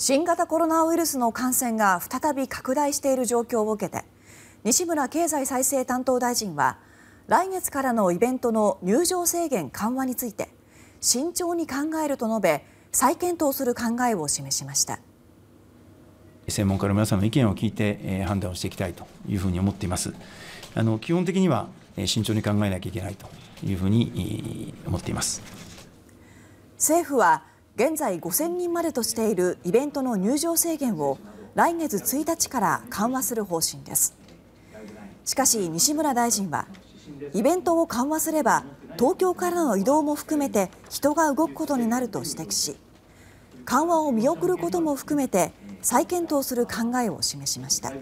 新型コロナウイルスの感染が再び拡大している状況を受けて西村経済再生担当大臣は来月からのイベントの入場制限緩和について慎重に考えると述べ再検討する考えを示しました専門家の皆さんの意見を聞いて判断をしていきたいというふうに思っていますあの基本的には慎重に考えなきゃいけないというふうに思っています政府は現在5000人までとしているイベントの入場制限を来月1日から緩和する方針ですしかし西村大臣はイベントを緩和すれば東京からの移動も含めて人が動くことになると指摘し緩和を見送ることも含めて再検討する考えを示しました。